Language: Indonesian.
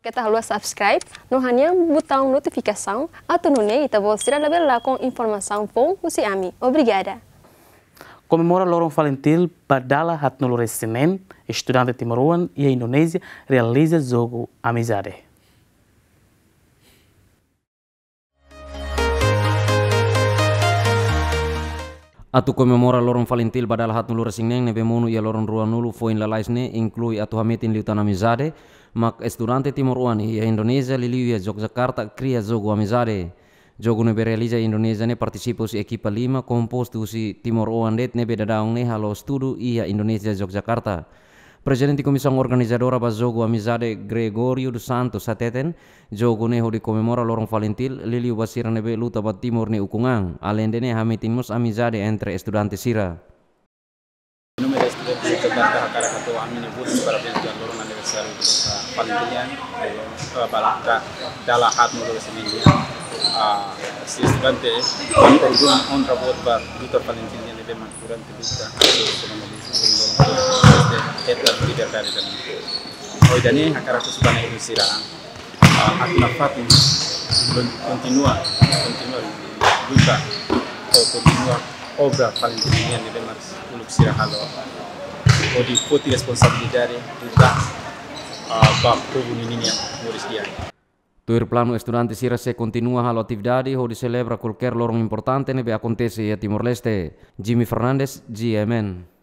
Ketahlua tá subscribe no hanha botão notificação, atunune e tavo será lá com informação bom você ami. Obrigada. Comemora Loron Valentil, Badala Hatnolo Ressemen, estudante timoruan e a Indonésia realiza jogo amizade. Atu komemora lorong Valentil badal hatun nulu neng nebe munu ia lorong ruan nulu foin ne inklui atu hamitin liutan mak esturante timor uani ia Indonesia liliu ia Yogyakarta cria jogo amizade Jogu nebe realiza Indonesia ne partisipo si ekipa lima tu si timor uan det nebe dadaung ne halo studu ia Indonesia Yogyakarta Presidente di Commissione Organizzadora Bazogo Amizade Gregorio dos Santos Sateten, Jogo Neho di Comemora Lorong Valentil, Liliu Basira Nebe Luta Timur Ne Ukungang, Alendene Hamitin Mus Amizade entre Estudante Sira. número de estudiantes que tanta Hakarajato Amina Budi para pensar loro na aniversario de Valentina Balanta dala hat mo loro seminggu si estudiante on program on rabot bar duta Valentina ne be man durante duta tidak heddal libertade tan hoydani oh, hakara ko subana e sira an ah, hakkulla fatum kontinua, continua luta o continua obra fallintiniyande ɓe mat ɗum ko sira haala o odi foti responsabilidade duta ba provonininiam moris ɗiyani Το Ιρπλάνο Εστουράντη σύρασε continua alla attività o di celebra qualquer lorong importante nebe acontece a ya Timor-Leste. Jimmy Fernandez, GMN.